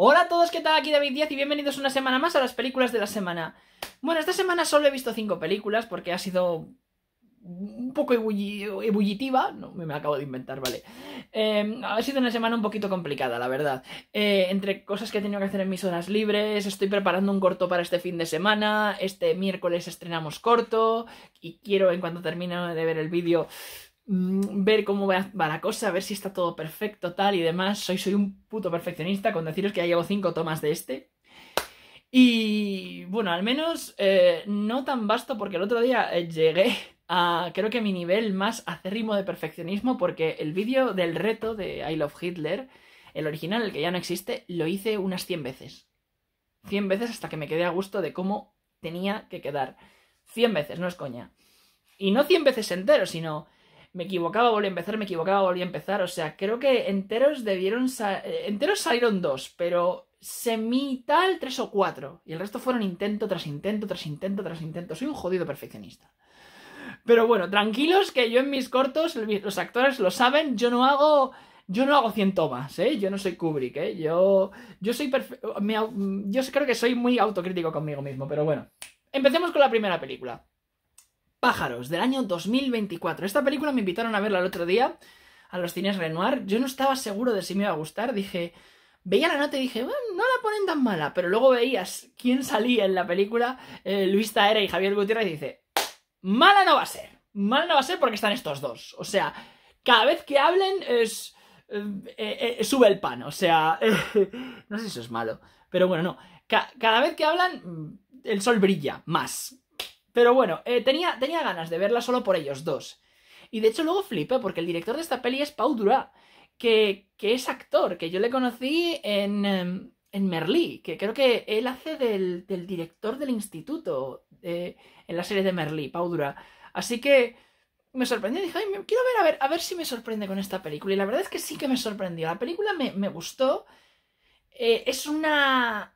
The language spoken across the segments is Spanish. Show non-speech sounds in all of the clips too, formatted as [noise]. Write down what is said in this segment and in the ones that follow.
Hola a todos, ¿qué tal? Aquí David Díaz y bienvenidos una semana más a las películas de la semana. Bueno, esta semana solo he visto cinco películas porque ha sido un poco ebullitiva, no, me acabo de inventar, vale. Eh, ha sido una semana un poquito complicada, la verdad. Eh, entre cosas que he tenido que hacer en mis horas libres, estoy preparando un corto para este fin de semana, este miércoles estrenamos corto y quiero, en cuanto termine de ver el vídeo, Mm, ver cómo va, la cosa, ver si está todo perfecto, tal y demás. Soy, soy un puto perfeccionista con deciros que ya llevo cinco tomas de este. Y bueno, al menos eh, no tan vasto porque el otro día eh, llegué a creo que mi nivel más acérrimo de perfeccionismo porque el vídeo del reto de I Love Hitler, el original, el que ya no existe, lo hice unas 100 veces. 100 veces hasta que me quedé a gusto de cómo tenía que quedar. 100 veces, no es coña. Y no 100 veces entero, sino me equivocaba, volví a empezar, me equivocaba, volví a empezar. O sea, creo que enteros debieron. Eh, enteros salieron dos, pero semi-tal tres o cuatro. Y el resto fueron intento tras intento, tras intento, tras intento. Soy un jodido perfeccionista. Pero bueno, tranquilos que yo en mis cortos, los actores lo saben, yo no hago. Yo no hago 100 tomas, ¿eh? Yo no soy Kubrick, ¿eh? Yo, yo soy Yo creo que soy muy autocrítico conmigo mismo, pero bueno. Empecemos con la primera película. Pájaros, del año 2024. Esta película me invitaron a verla el otro día a los cines Renoir. Yo no estaba seguro de si me iba a gustar. Dije, veía la nota y dije, no la ponen tan mala. Pero luego veías quién salía en la película, eh, Luis Taera y Javier Gutiérrez, y dice, mala no va a ser. Mala no va a ser porque están estos dos. O sea, cada vez que hablen es... Eh, eh, sube el pan, o sea, [laughs] no sé si eso es malo, pero bueno, no, cada vez que hablan mm, el sol brilla más, pero bueno, eh, tenía, ganas de verla solo por ellos dos. Y de hecho luego flipé, porque el director de esta peli es Pau que, es actor, que yo le conocí en, em, Merlí, que creo que él hace del, director del instituto eh, en la serie de Merlí, Pau Así que me sorprendió, dije, Ay, quiero ver a, ver a ver si me sorprende con esta película. Y la verdad es que sí que me sorprendió. La película me, gustó. Eh, es una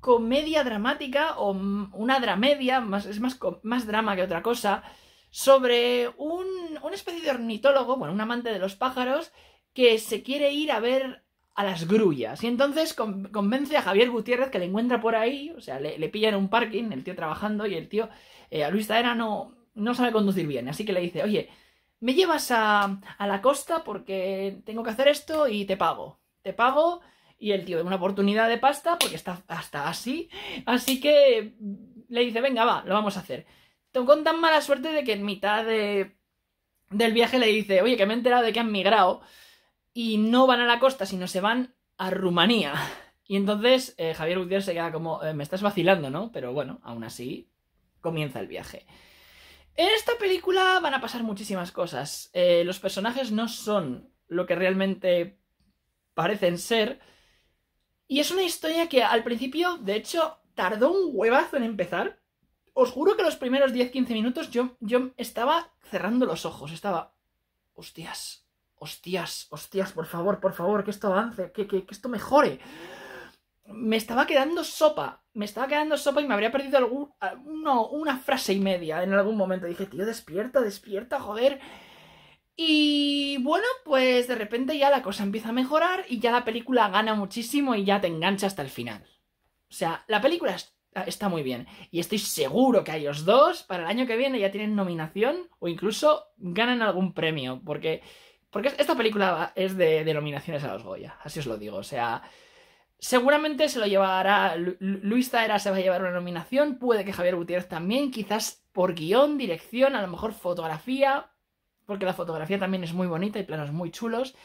comedia dramática o una dramedia, más, es más, más drama que otra cosa, sobre un, una especie de ornitólogo, bueno, un amante de los pájaros, que se quiere ir a ver a las grullas. Y entonces convence a Javier Gutiérrez que le encuentra por ahí, o sea, le, pilla en un parking, el tío trabajando y el tío, eh, a Luis Taera no, no sabe conducir bien, así que le dice, oye, me llevas a, a la costa porque tengo que hacer esto y te pago. Te pago y el tío, de una oportunidad de pasta, porque está hasta así. Así que le dice, venga, va, lo vamos a hacer. Con tan mala suerte de que en mitad de, del viaje le dice, oye, que me he enterado de que han migrado y no van a la costa, sino se van a Rumanía. Y entonces eh, Javier Gutiérrez se queda como, eh, me estás vacilando, ¿no? Pero bueno, aún así, comienza el viaje. En esta película van a pasar muchísimas cosas. Eh, los personajes no son lo que realmente parecen ser. Y es una historia que al principio, de hecho, tardó un huevazo en empezar. Os juro que los primeros 10-15 minutos yo, yo estaba cerrando los ojos, estaba... Hostias, hostias, hostias, por favor, por favor, que esto avance, que, que, que esto mejore me estaba quedando sopa. Me estaba quedando sopa y me habría perdido algún, no, una frase y media en algún momento. Dije, tío, despierta, despierta, joder. Y bueno, pues de repente ya la cosa empieza a mejorar y ya la película gana muchísimo y ya te engancha hasta el final. O sea, la película está muy bien. Y estoy seguro que a ellos dos, para el año que viene, ya tienen nominación o incluso ganan algún premio. Porque, porque esta película es de, nominaciones a los Goya, así os lo digo. O sea, seguramente se lo llevará. Luis era se va a llevar una nominación, puede que Javier Gutiérrez también, quizás por guión, dirección, a lo mejor fotografía porque la fotografía también es muy bonita y planos muy chulos.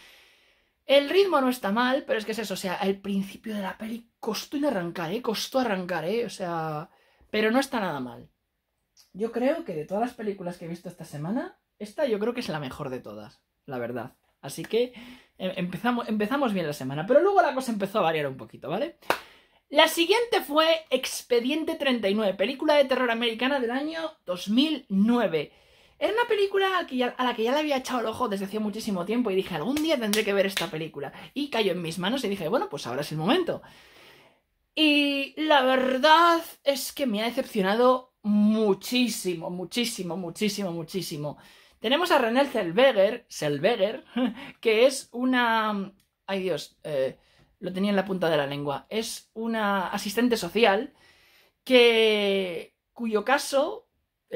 El ritmo no está mal, pero es que es eso, o sea, el principio de la peli costó en arrancar, ¿eh? Costó arrancar, ¿eh? O sea, pero no está nada mal. Yo creo que de todas las películas que he visto esta semana, esta yo creo que es la mejor de todas, la verdad. Así que em, empezamos, empezamos bien la semana, pero luego la cosa empezó a variar un poquito, ¿vale? La siguiente fue Expediente 39, película de terror americana del año 2009. Era una película a la que ya le había echado el ojo desde hacía muchísimo tiempo y dije, algún día tendré que ver esta película. Y cayó en mis manos y dije, bueno, pues ahora es el momento. Y la verdad es que me ha decepcionado muchísimo, muchísimo, muchísimo, muchísimo. Tenemos a René Zellweger, Zellweger [laughs] que es una... Ay Dios, eh, lo tenía en la punta de la lengua. Es una asistente social que... cuyo caso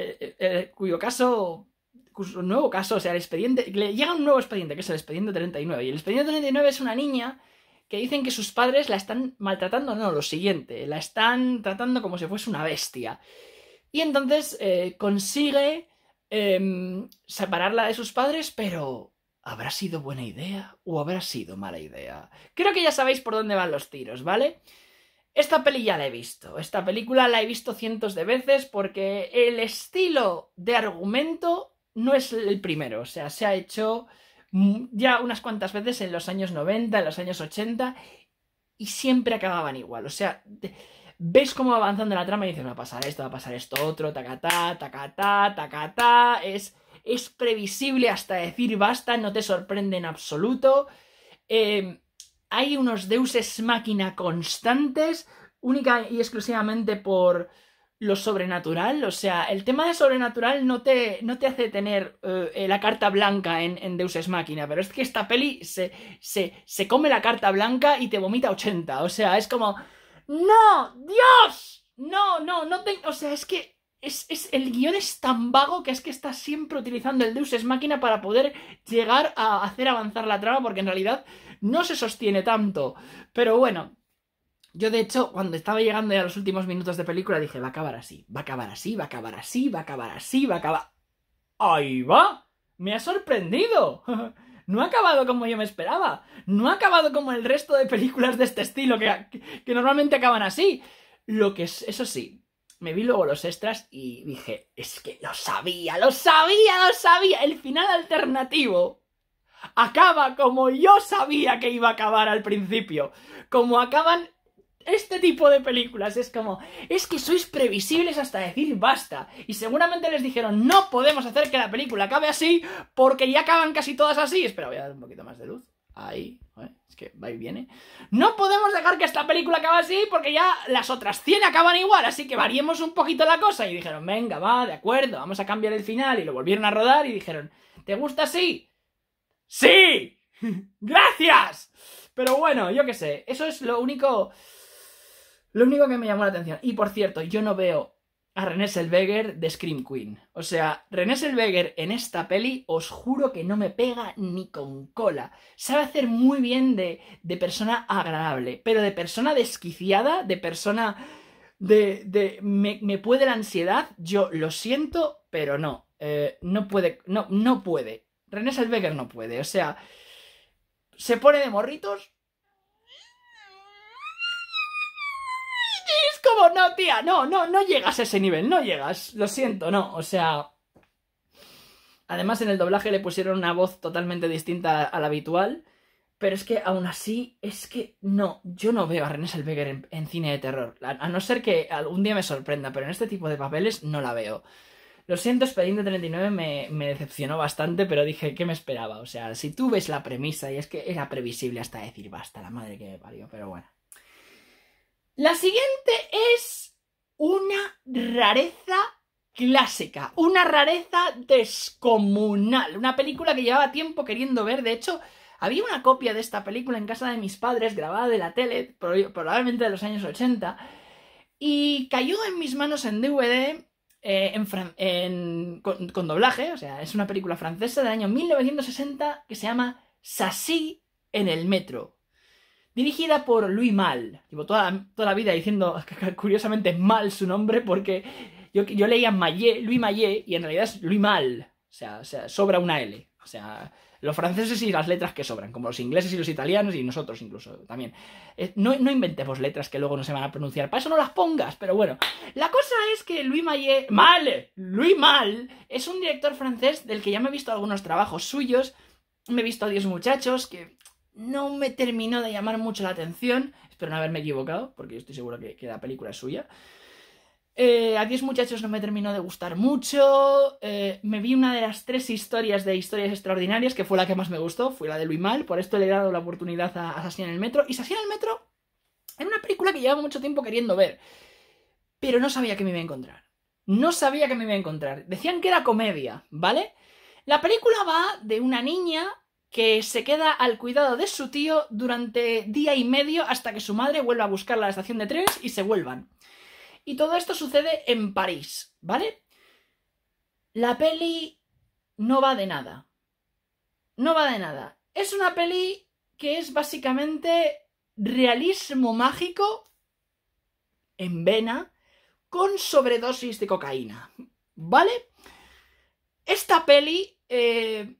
eh, eh, eh, cuyo caso, Cuyo nuevo caso, o sea, el expediente, le llega un nuevo expediente, que es el expediente 39, y el expediente 39 es una niña que dicen que sus padres la están maltratando, no, lo siguiente, la están tratando como si fuese una bestia. Y entonces eh, consigue em, separarla de sus padres, pero ¿habrá sido buena idea o habrá sido mala idea? Creo que ya sabéis por dónde van los tiros, ¿vale? Esta peli ya la he visto, esta película la he visto cientos de veces porque el estilo de argumento no es el primero, o sea, se ha hecho mm, ya unas cuantas veces en los años 90, en los años 80 y siempre acababan igual, o sea, ves cómo va avanzando la trama y dices, va a pasar esto, va a pasar esto otro, tacatá, tacatá, tacatá, es, es previsible hasta decir basta, no te sorprende en absoluto. Em, hay unos deuses máquina constantes, única y exclusivamente por lo sobrenatural. O sea, el tema de sobrenatural no te, no te hace tener eh, la carta blanca en, deuses Máquina, pero es que esta peli se, se, se come la carta blanca y te vomita 80. O sea, es como. ¡No! ¡Dios! No, no, no tengo. O sea, es que es, el guión es tan vago que es que está siempre utilizando el Deus es máquina para poder llegar a hacer avanzar la trama, porque en realidad no se sostiene tanto. Pero bueno, yo de hecho, cuando estaba llegando ya a los últimos minutos de película, dije, va a acabar así, va a acabar así, va a acabar así, va a acabar así, va a acabar... ¡Ahí va! ¡Me ha sorprendido! [laughs] no ha acabado como yo me esperaba. No ha acabado como el resto de películas de este estilo, que normalmente acaban así. Lo que es, eso sí, me vi luego los extras y dije, es que lo sabía, lo sabía, lo sabía. El final alternativo acaba como yo sabía que iba a acabar al principio. Como acaban este tipo de películas. Es como, es que sois previsibles hasta decir basta. Y seguramente les dijeron, no podemos hacer que la película acabe así porque ya acaban casi todas así. Espera, voy a dar un poquito más de luz. Ahí, ¿eh? es que va y viene. No podemos dejar que esta película acabe así porque ya las otras 100 acaban igual, así que variemos un poquito la cosa. Y dijeron, venga, va, de acuerdo, vamos a cambiar el final. Y lo volvieron a rodar y dijeron, ¿te gusta así? ¡Sí! [laughs] ¡Gracias! Pero bueno, yo qué sé, eso es lo único... Lo único que me llamó la atención. Y por cierto, yo no veo a René Selweger de Scream Queen. O sea, René Selweger en esta peli os juro que no me pega ni con cola. Sabe hacer muy bien de, persona agradable, pero de persona desquiciada, de persona de... de me, puede la ansiedad, yo lo siento, pero no. Eh, no puede, no, no puede. René Selweger no puede. O sea, se pone de morritos, como, no, tía, no, no, no llegas a ese nivel, no llegas, lo siento, no, o sea... Además en el doblaje le pusieron una voz totalmente distinta a la habitual, pero es que aún así, es que no, yo no veo a René Selveger en, cine de terror, a, no ser que algún día me sorprenda, pero en este tipo de papeles no la veo. Lo siento, Expediente 39 me, me decepcionó bastante, pero dije, ¿qué me esperaba? O sea, si tú ves la premisa, y es que era previsible hasta decir, basta, la madre que me parió, pero bueno. La siguiente es una rareza clásica, una rareza descomunal, una película que llevaba tiempo queriendo ver, de hecho, había una copia de esta película en casa de mis padres, grabada de la tele, probablemente de los años 80, y cayó en mis manos en DVD eh, con, con, doblaje, o sea, es una película francesa del año 1960 que se llama Sassy en el metro dirigida por Louis Mal. Llevo toda, toda la vida diciendo, [laughs] curiosamente, Mal su nombre, porque yo, yo leía Louis Mallet, y en realidad es Louis Mal. O sea, sobra una L. O sea, los franceses y las letras que sobran, como los ingleses y los italianos y nosotros incluso también. Eh, no, no inventemos letras que luego no se van a pronunciar, para eso no las pongas, pero bueno. La cosa es que Louis Mallet, Mal, Louis Mal, es un director francés del que ya me he visto algunos trabajos suyos, me he visto a 10 muchachos, que no me terminó de llamar mucho la atención. Espero no haberme equivocado, porque yo estoy seguro que, que la película es suya. Eh, a diez muchachos no me terminó de gustar mucho. Eh, me vi una de las tres historias de historias extraordinarias, que fue la que más me gustó, fue la de Luis Mal. Por esto le he dado la oportunidad a Asesina en el Metro. Y Hacía en el Metro era una película que llevaba mucho tiempo queriendo ver, pero no sabía que me iba a encontrar. No sabía que me iba a encontrar. Decían que era comedia, ¿vale? La película va de una niña que se queda al cuidado de su tío durante día y medio hasta que su madre vuelva a buscarla a la estación de trenes y se vuelvan. Y todo esto sucede en París, ¿vale? La peli no va de nada. No va de nada. Es una peli que es básicamente realismo mágico en vena con sobredosis de cocaína, ¿vale? Esta peli... Eh,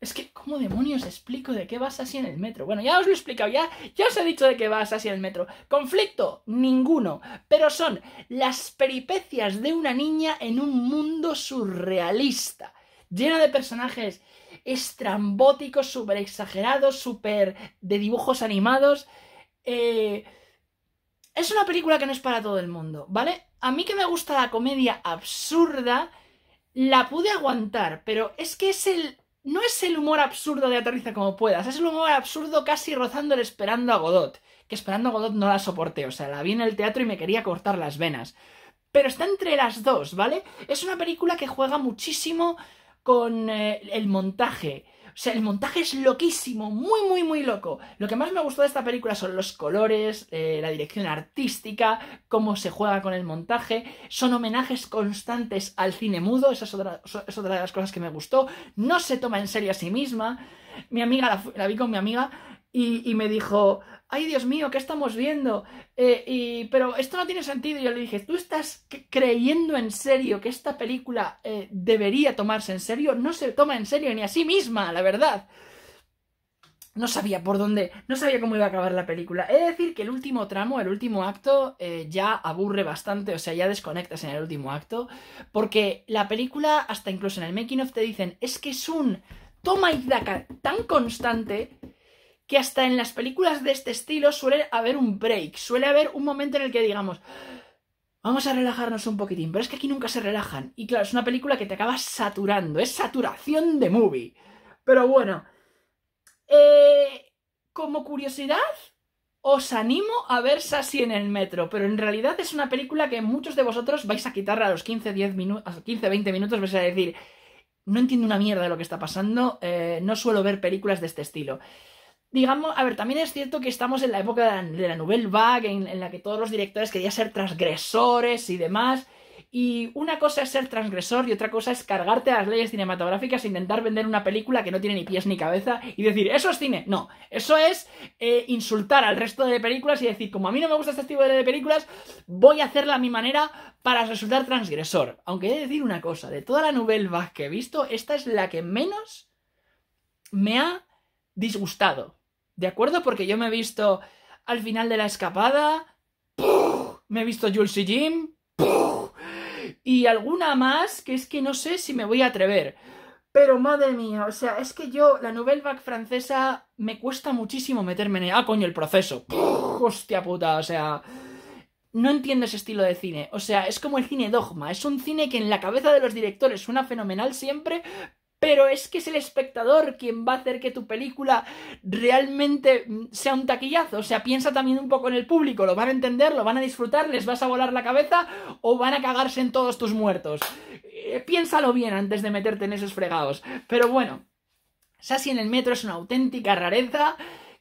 es que, ¿cómo demonios explico de qué vas así en el metro? Bueno, ya os lo he explicado, ya, ya os he dicho de qué vas así en el metro. Conflicto, ninguno. Pero son las peripecias de una niña en un mundo surrealista, lleno de personajes estrambóticos, súper exagerados, súper de dibujos animados. Eh, es una película que no es para todo el mundo, ¿vale? A mí que me gusta la comedia absurda, la pude aguantar, pero es que es el no es el humor absurdo de aterriza como puedas, es el humor absurdo casi rozándole esperando a Godot, que esperando a Godot no la soporté, o sea, la vi en el teatro y me quería cortar las venas. Pero está entre las dos, ¿vale? Es una película que juega muchísimo con eh, el montaje, o sea, el montaje es loquísimo, muy, muy, muy loco. Lo que más me gustó de esta película son los colores, eh, la dirección artística, cómo se juega con el montaje. Son homenajes constantes al cine mudo, esa es otra, de las cosas que me gustó. No se toma en serio a sí misma. Mi amiga, la, vi con mi amiga y me dijo, ay Dios mío, ¿qué estamos viendo? Eh, y, pero esto no tiene sentido. Y yo le dije, ¿tú estás creyendo en serio que esta película eh, debería tomarse en serio? No se toma en serio ni a sí misma, la verdad. No sabía por dónde, no sabía cómo iba a acabar la película. He de decir que el último tramo, el último acto, eh, ya aburre bastante, o sea, ya desconectas en el último acto, porque la película, hasta incluso en el making of, te dicen, es que es un toma y daca tan constante que hasta en las películas de este estilo suele haber un break, suele haber un momento en el que digamos, vamos a relajarnos un poquitín, pero es que aquí nunca se relajan. Y claro, es una película que te acaba saturando, es saturación de movie. Pero bueno, eh, como curiosidad, os animo a ver Sassy en el metro, pero en realidad es una película que muchos de vosotros vais a quitarla a los 15, minutos, 20 minutos, vais a decir, no entiendo una mierda de lo que está pasando, eh, no suelo ver películas de este estilo digamos, a ver, también es cierto que estamos en la época de la, Nouvelle Vague, en, la que todos los directores querían ser transgresores y demás. Y una cosa es ser transgresor y otra cosa es cargarte a las leyes cinematográficas e intentar vender una película que no tiene ni pies ni cabeza y decir, eso es cine. No, eso es eh, insultar al resto de películas y decir, como a mí no me gusta este tipo de películas, voy a hacerla a mi manera para resultar transgresor. Aunque he de decir una cosa, de toda la Nouvelle Vague que he visto, esta es la que menos me ha disgustado. ¿De acuerdo? Porque yo me he visto al final de la escapada. Me he visto Jules y Jim. Y alguna más que es que no sé si me voy a atrever. Pero madre mía, o sea, es que yo, la nouvelle vague francesa, me cuesta muchísimo meterme en. ella. ¡Ah, coño, el proceso! ¡Hostia puta! O sea. No entiendo ese estilo de cine. O sea, es como el cine dogma. Es un cine que en la cabeza de los directores suena fenomenal siempre, pero es que es el espectador quien va a hacer que tu película realmente mm, sea un taquillazo. O sea, piensa también un poco en el público, lo van a entender, lo van a disfrutar, les vas a volar la cabeza o van a cagarse en todos tus muertos. Eh, piénsalo bien antes de meterte en esos fregados. Pero bueno, Sassy en el metro es una auténtica rareza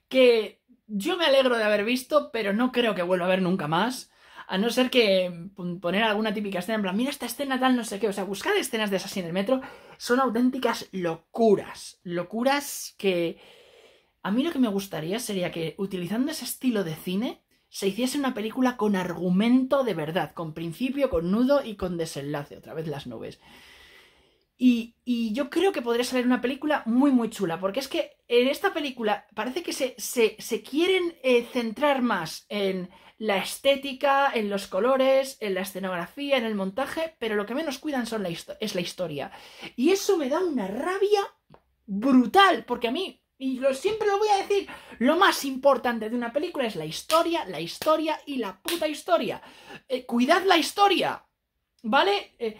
que yo me alegro de haber visto, pero no creo que vuelva a ver nunca más. A no ser que mm, poner alguna típica escena en plan, mira esta escena tal, no sé qué. O sea, buscar escenas de esas en el metro son auténticas locuras. Locuras que... A mí lo que me gustaría sería que, utilizando ese estilo de cine, se hiciese una película con argumento de verdad, con principio, con nudo y con desenlace. Otra vez las nubes. Y, yo creo que podría salir una película muy, muy chula, porque es que en esta película parece que se, quieren eh, centrar más en la estética, en los colores, en la escenografía, en el montaje, pero lo que menos cuidan son es la historia. Y eso me da una rabia brutal, porque a mí, y lo, siempre lo voy a decir, lo más importante de una película es la historia, la historia y la puta historia. Eh, cuidad la historia, ¿vale? Eh,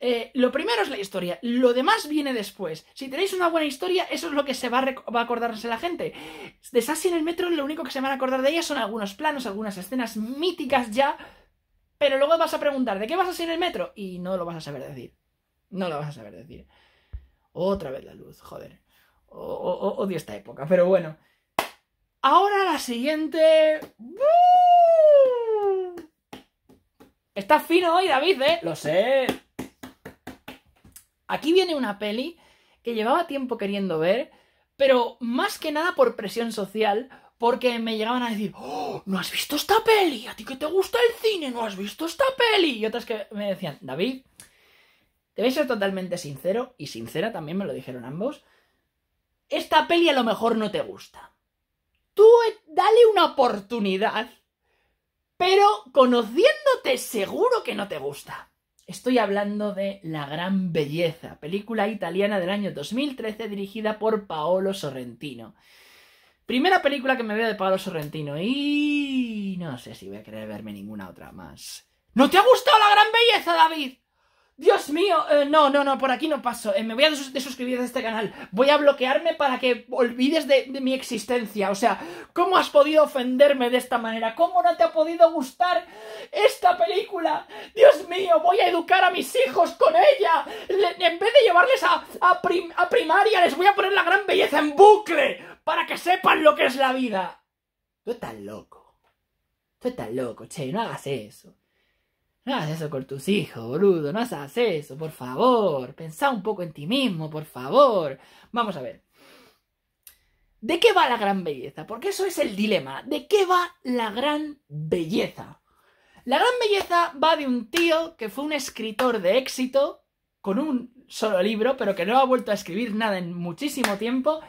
eh, lo primero es la historia, lo demás viene después. Si tenéis una buena historia, eso es lo que se va a, va a acordarse la gente. De Sassy en el metro, lo único que se van a acordar de ella son algunos planos, algunas escenas míticas ya, pero luego vas a preguntar, ¿de qué vas a ser el metro? Y no lo vas a saber decir. No lo vas a saber decir. Otra vez la luz, joder. odio esta época, pero bueno. Ahora la siguiente. Está fino hoy, David, ¿eh? Lo sé. Aquí viene una peli que llevaba tiempo queriendo ver, pero más que nada por presión social, porque me llegaban a decir, ¡Oh, no has visto esta peli, a ti que te gusta el cine, no has visto esta peli. Y otras que me decían, David, te ser totalmente sincero, y sincera también me lo dijeron ambos, esta peli a lo mejor no te gusta. Tú eh, dale una oportunidad, pero conociéndote seguro que no te gusta. Estoy hablando de La Gran Belleza, película italiana del año 2013 dirigida por Paolo Sorrentino. Primera película que me veo de Paolo Sorrentino y no sé si voy a querer verme ninguna otra más. ¿No te ha gustado La Gran Belleza, David? Dios mío, eh, no, no, no, por aquí no paso. Eh, me voy a desuscribir de este canal. Voy a bloquearme para que olvides de, mi existencia. O sea, ¿cómo has podido ofenderme de esta manera? ¿Cómo no te ha podido gustar esta película? Dios mío, voy a educar a mis hijos con ella. en vez de llevarles a, primaria, les voy a poner la gran belleza en bucle para que sepan lo que es la vida. Tú tan loco. Tú tan loco, che, no hagas eso. No hagas eso con tus hijos, boludo. No hagas eso, por favor. Pensá un poco en ti mismo, por favor. Vamos a ver. ¿De qué va la gran belleza? Porque eso es el dilema. ¿De qué va la gran belleza? La gran belleza va de un tío que fue un escritor de éxito con un solo libro, pero que no ha vuelto a escribir nada en muchísimo tiempo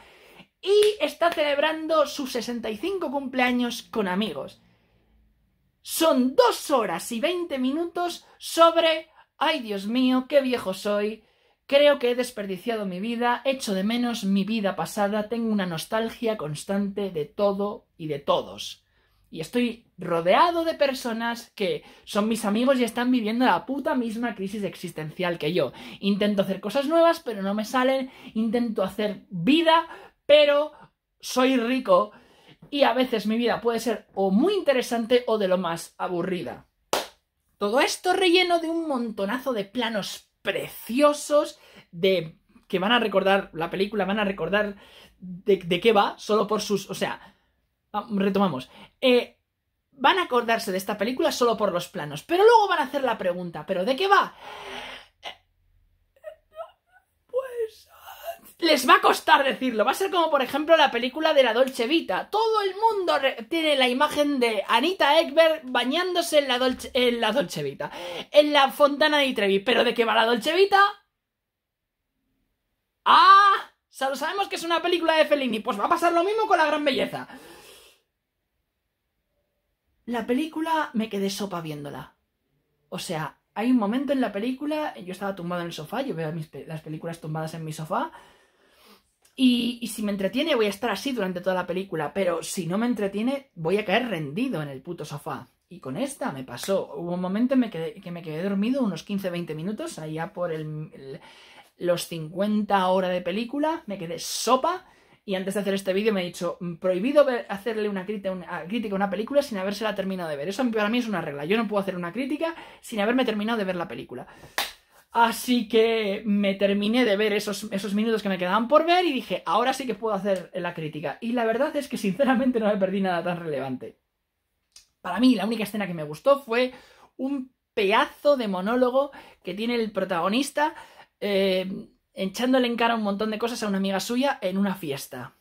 y está celebrando sus 65 cumpleaños con amigos son dos horas y veinte minutos sobre ay Dios mío, qué viejo soy, creo que he desperdiciado mi vida, echo de menos mi vida pasada, tengo una nostalgia constante de todo y de todos. Y estoy rodeado de personas que son mis amigos y están viviendo la puta misma crisis existencial que yo. Intento hacer cosas nuevas, pero no me salen. Intento hacer vida, pero soy rico y a veces mi vida puede ser o muy interesante o de lo más aburrida. Todo esto relleno de un montonazo de planos preciosos de que van a recordar la película, van a recordar de, qué va, solo por sus... O sea, ah, retomamos. Eh, van a acordarse de esta película solo por los planos, pero luego van a hacer la pregunta, ¿pero de qué va? les va a costar decirlo. Va a ser como, por ejemplo, la película de la Dolce Vita. Todo el mundo tiene la imagen de Anita Ekberg bañándose en la, Dolce, en la Vita, en la Fontana de Trevi. Pero ¿de qué va la Dolce Vita? ¡Ah! Sabemos que es una película de Fellini. Pues va a pasar lo mismo con la gran belleza. La película me quedé sopa viéndola. O sea, hay un momento en la película, yo estaba tumbado en el sofá, yo veo las películas tumbadas en mi sofá, y, si me entretiene, voy a estar así durante toda la película. Pero si no me entretiene, voy a caer rendido en el puto sofá. Y con esta me pasó. Hubo un momento en que me quedé dormido unos 15-20 minutos, allá por el, los 50 horas de película. Me quedé sopa. Y antes de hacer este vídeo me he dicho, mm, prohibido hacerle una crítica, una crítica, a una película sin habérsela terminado de ver. Eso para mí es una regla. Yo no puedo hacer una crítica sin haberme terminado de ver la película. Así que me terminé de ver esos, minutos que me quedaban por ver y dije, ahora sí que puedo hacer la crítica. Y la verdad es que sinceramente no me perdí nada tan relevante. Para mí, la única escena que me gustó fue un pedazo de monólogo que tiene el protagonista eh, echándole en cara un montón de cosas a una amiga suya en una fiesta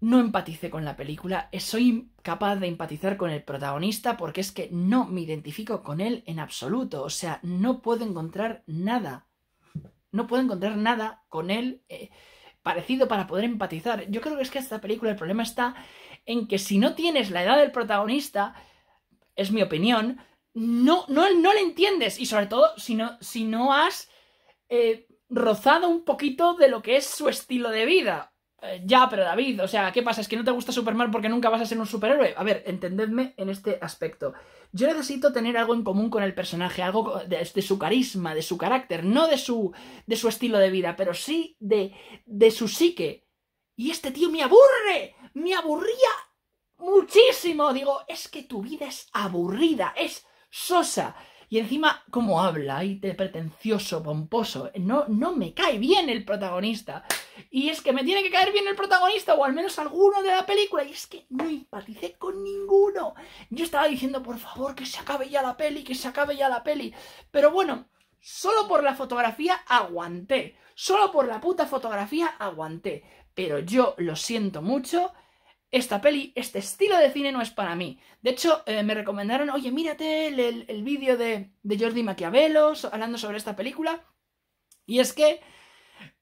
no empaticé con la película, soy capaz de empatizar con el protagonista porque es que no me identifico con él en absoluto, o sea, no puedo encontrar nada, no puedo encontrar nada con él eh, parecido para poder empatizar. Yo creo que es que esta película el problema está en que si no tienes la edad del protagonista, es mi opinión, no, no, no le entiendes y sobre todo si no, si no has... Eh, rozado un poquito de lo que es su estilo de vida eh, ya, pero David, o sea, ¿qué pasa? ¿Es que no te gusta Superman porque nunca vas a ser un superhéroe? A ver, entendedme en este aspecto. Yo necesito tener algo en común con el personaje, algo de, su carisma, de su carácter, no de su, de su estilo de vida, pero sí de, de su psique. Y este tío me aburre, me aburría muchísimo. Digo, es que tu vida es aburrida, es sosa. Y encima, cómo habla, y de pretencioso, pomposo. No, no me cae bien el protagonista. Y es que me tiene que caer bien el protagonista, o al menos alguno de la película. Y es que no empaticé con ninguno. Yo estaba diciendo, por favor, que se acabe ya la peli, que se acabe ya la peli. Pero bueno, solo por la fotografía aguanté. Solo por la puta fotografía aguanté. Pero yo lo siento mucho esta peli, este estilo de cine no es para mí. De hecho, eh, me recomendaron, oye, mírate el, vídeo de, de, Jordi Maquiavelo hablando sobre esta película. Y es que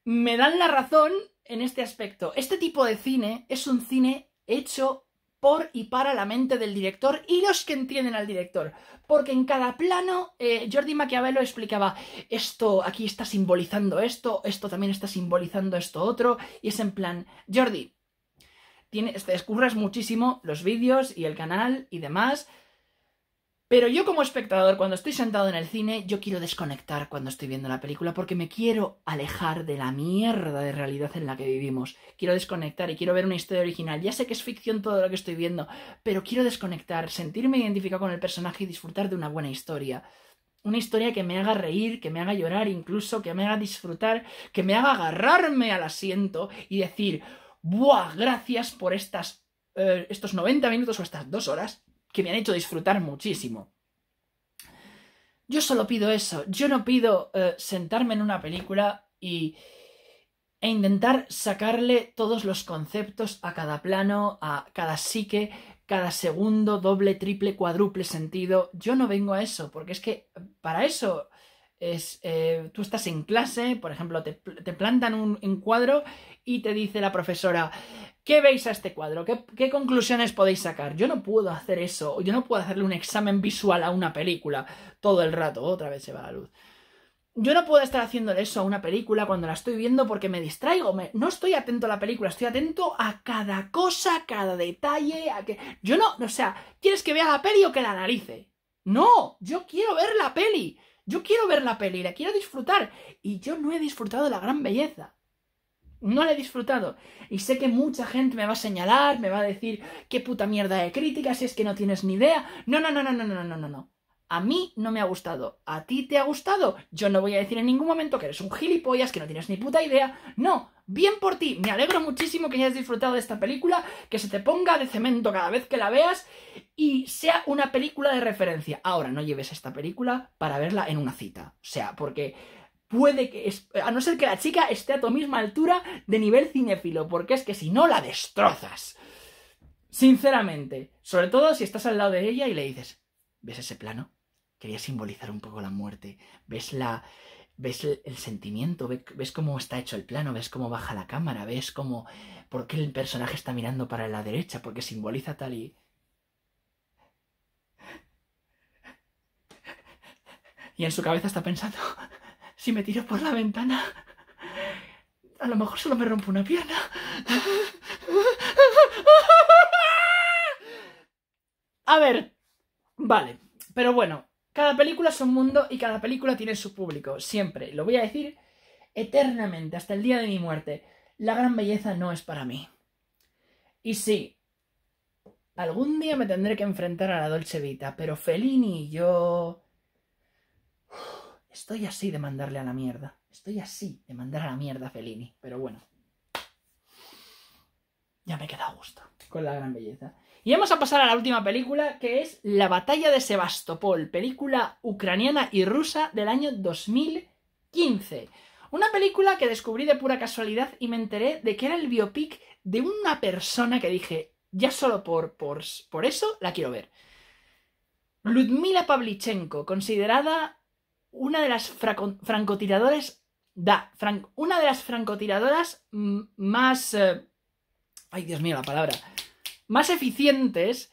me dan la razón en este aspecto. Este tipo de cine es un cine hecho por y para la mente del director y los que entienden al director. Porque en cada plano eh, Jordi Maquiavelo explicaba esto aquí está simbolizando esto, esto también está simbolizando esto otro. Y es en plan, Jordi, te descubras muchísimo los vídeos y el canal y demás. Pero yo como espectador, cuando estoy sentado en el cine, yo quiero desconectar cuando estoy viendo la película porque me quiero alejar de la mierda de realidad en la que vivimos. Quiero desconectar y quiero ver una historia original. Ya sé que es ficción todo lo que estoy viendo, pero quiero desconectar, sentirme identificado con el personaje y disfrutar de una buena historia. Una historia que me haga reír, que me haga llorar incluso, que me haga disfrutar, que me haga agarrarme al asiento y decir, ¡buah! Gracias por estas, eh, estos 90 minutos o estas dos horas que me han hecho disfrutar muchísimo. Yo solo pido eso. Yo no pido eh, sentarme en una película y, e intentar sacarle todos los conceptos a cada plano, a cada psique, cada segundo, doble, triple, cuádruple sentido. Yo no vengo a eso, porque es que para eso eh, tú estás en clase, por ejemplo, te, plantan un, cuadro y te dice la profesora, ¿qué veis a este cuadro? ¿Qué, conclusiones podéis sacar? Yo no puedo hacer eso, yo no puedo hacerle un examen visual a una película todo el rato, otra vez se va la luz. Yo no puedo estar haciendo eso a una película cuando la estoy viendo porque me distraigo, no estoy atento a la película, estoy atento a cada cosa, a cada detalle, a que... Yo no, o sea, ¿quieres que vea la peli o que la analice? No, yo quiero ver la peli. Yo quiero ver la peli, la quiero disfrutar. Y yo no he disfrutado de la gran belleza. No la he disfrutado. Y sé que mucha gente me va a señalar, me va a decir qué puta mierda de crítica si es que no tienes ni idea. No, no, no, no, no, no, no, no, no a mí no me ha gustado, a ti te ha gustado, yo no voy a decir en ningún momento que eres un gilipollas, que no tienes ni puta idea, no, bien por ti, me alegro muchísimo que hayas disfrutado de esta película, que se te ponga de cemento cada vez que la veas y sea una película de referencia. Ahora, no lleves esta película para verla en una cita, o sea, porque puede que, a no ser que la chica esté a tu misma altura de nivel cinéfilo, porque es que si no la destrozas. Sinceramente, sobre todo si estás al lado de ella y le dices, ¿ves ese plano? quería simbolizar un poco la muerte. Ves la. Ves el, sentimiento, ves, ves cómo está hecho el plano, ves cómo baja la cámara, ves cómo. por qué el personaje está mirando para la derecha, porque simboliza tal y. Y en su cabeza está pensando, [laughs] si me tiro por la ventana, a lo mejor solo me rompo una pierna. [laughs] A ver, vale, pero bueno, cada película es un mundo y cada película tiene su público. Siempre, lo voy a decir eternamente, hasta el día de mi muerte. La gran belleza no es para mí. Y sí, algún día me tendré que enfrentar a la Dolce Vita, pero Fellini y yo... Estoy así de mandarle a la mierda. Estoy así de mandar a la mierda a Fellini. Pero bueno. Ya me queda a gusto con la gran belleza. Y vamos a pasar a la última película, que es La batalla de Sebastopol, película ucraniana y rusa del año 2015. Una película que descubrí de pura casualidad y me enteré de que era el biopic de una persona que dije, ya solo por, por, eso la quiero ver. Ludmila Pavlichenko, considerada una de las francotiradoras da, una de las francotiradoras más eh, ay Dios mío la palabra más eficientes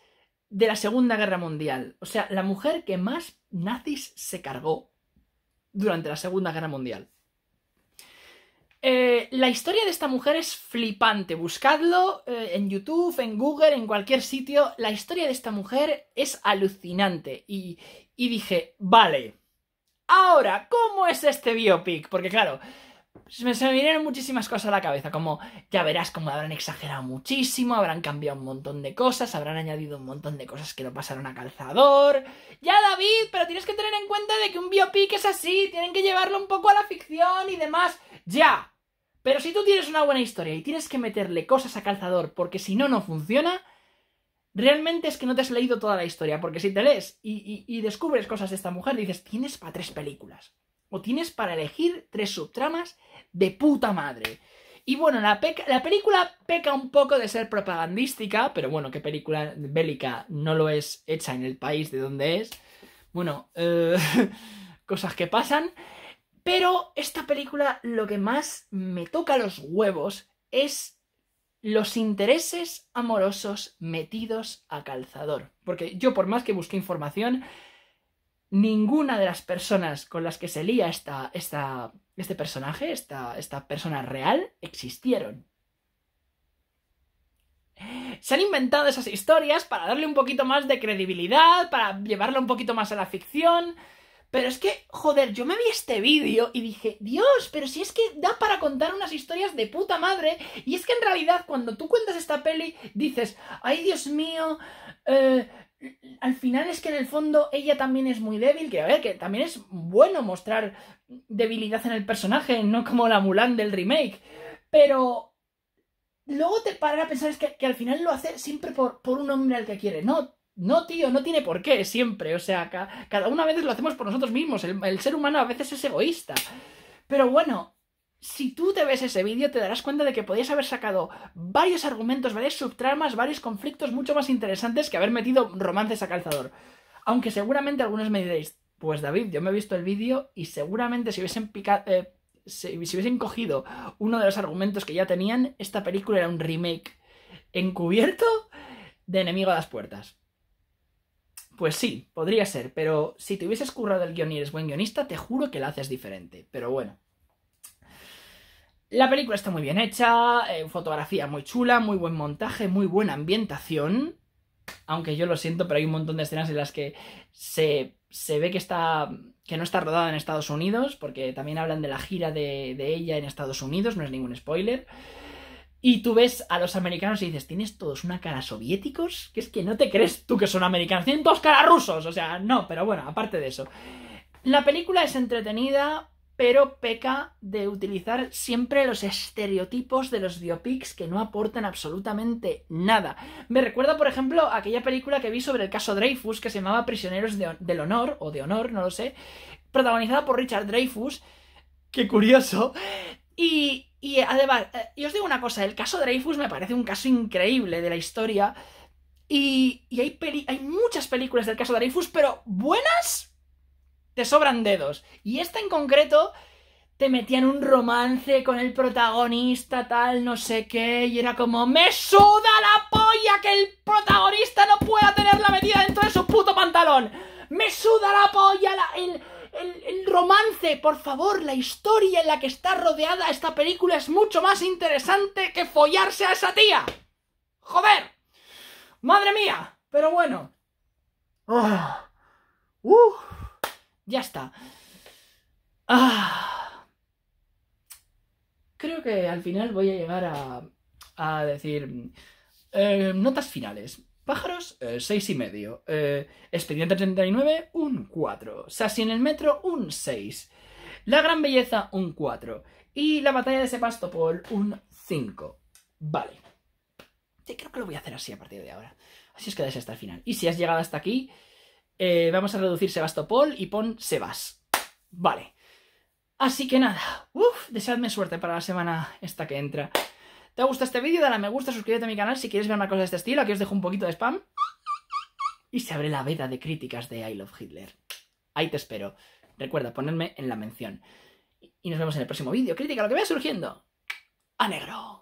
de la Segunda Guerra Mundial. O sea, la mujer que más nazis se cargó durante la Segunda Guerra Mundial. Eh, la historia de esta mujer es flipante. Buscadlo eh, en YouTube, en Google, en cualquier sitio. La historia de esta mujer es alucinante. y dije, vale. Ahora, ¿cómo es este biopic? Porque claro, pues se me vinieron muchísimas cosas a la cabeza, como ya verás como habrán exagerado muchísimo, habrán cambiado un montón de cosas, habrán añadido un montón de cosas que no pasaron a calzador. Ya David, pero tienes que tener en cuenta de que un biopic es así, tienen que llevarlo un poco a la ficción y demás. Ya. Pero si tú tienes una buena historia y tienes que meterle cosas a calzador porque si no, no funciona, realmente es que no te has leído toda la historia, porque si te lees y, y descubres cosas de esta mujer, dices, tienes para tres películas o tienes para elegir tres subtramas de puta madre. Y bueno, la, película peca un poco de ser propagandística, pero bueno, qué película bélica no lo es hecha en el país de donde es. Bueno, eh, [laughs] cosas que pasan. Pero esta película lo que más me toca los huevos es los intereses amorosos metidos a calzador. Porque yo por más que busqué información, ninguna de las personas con las que se lía esta, esta, este personaje, esta, esta persona real, existieron. Se han inventado esas historias para darle un poquito más de credibilidad, para llevarlo un poquito más a la ficción. Pero es que, joder, yo me vi este vídeo y dije, Dios, pero si es que da para contar unas historias de puta madre. Y es que en realidad cuando tú cuentas esta peli, dices, ay Dios mío, eh, al final es que en el fondo ella también es muy débil, que a ver, que también es bueno mostrar debilidad en el personaje, no como la Mulan del remake, pero luego te parar a pensar es que, al final lo hace siempre por, por un hombre al que quiere, no, no tío, no tiene por qué siempre, o sea, cada una vez veces lo hacemos por nosotros mismos, el ser humano a veces es egoísta, pero bueno, si tú te ves ese vídeo te darás cuenta de que podías haber sacado varios argumentos, varias subtramas, varios conflictos mucho más interesantes que haber metido romances a calzador. Aunque seguramente algunos me diréis, pues David, yo me he visto el vídeo y seguramente si hubiesen eh, cogido uno de los argumentos que ya tenían, esta película era un remake encubierto de Enemigo a las Puertas. Pues sí, podría ser, pero si te hubieses currado el guion y eres buen guionista, te juro que la haces diferente. Pero bueno, la película está muy bien hecha, eh, fotografía muy chula, muy buen montaje, muy buena ambientación. Aunque yo lo siento, pero hay un montón de escenas en las que se, ve que, está, que no está rodada en Estados Unidos, porque también hablan de la gira de, ella en Estados Unidos, no es ningún spoiler. Y tú ves a los americanos y dices, ¿tienes todos una cara soviéticos? Que es que no te crees tú que son americanos, tienen todos cara rusos, o sea, no, pero bueno, aparte de eso. La película es entretenida, pero peca de utilizar siempre los estereotipos de los biopics que no aportan absolutamente nada. Me recuerda, por ejemplo, aquella película que vi sobre el caso Dreyfus que se llamaba Prisioneros del Honor, o de Honor, no lo sé, protagonizada por Richard Dreyfus. ¡Qué curioso! Y, además, eh, y os digo una cosa, el caso Dreyfus me parece un caso increíble de la historia. Y, hay, hay muchas películas del caso Dreyfus, pero buenas te sobran dedos. Y esta en concreto te metía en un romance con el protagonista, tal, no sé qué, y era como, me suda la polla que el protagonista no pueda tener la metida dentro de su puto pantalón. Me suda la polla el, romance, por favor, la historia en la que está rodeada esta película es mucho más interesante que follarse a esa tía. Joder. Madre mía. Pero bueno. Ah. Ya está. Ah. Creo que al final voy a llegar a, a decir eh, notas finales. Pájaros, 6,5. Eh, y medio. Eh, Expediente 39, un 4. Sassy en el metro, un 6. La gran belleza, un 4. Y la batalla de Sebastopol, un 5. Vale. Sí, creo que lo voy a hacer así a partir de ahora. Así os quedáis hasta el final. Y si has llegado hasta aquí, eh, vamos a reducir Sebastopol y pon Sebas. Vale. Así que nada, Uf. deseadme suerte para la semana esta que entra. ¿Te ha gustado este vídeo? Dale a me gusta, suscríbete a mi canal si quieres ver más cosas de este estilo. Aquí os dejo un poquito de spam. Y se abre la veda de críticas de I Love Hitler. Ahí te espero. Recuerda ponerme en la mención. Y nos vemos en el próximo vídeo. Crítica lo que vaya surgiendo. A negro.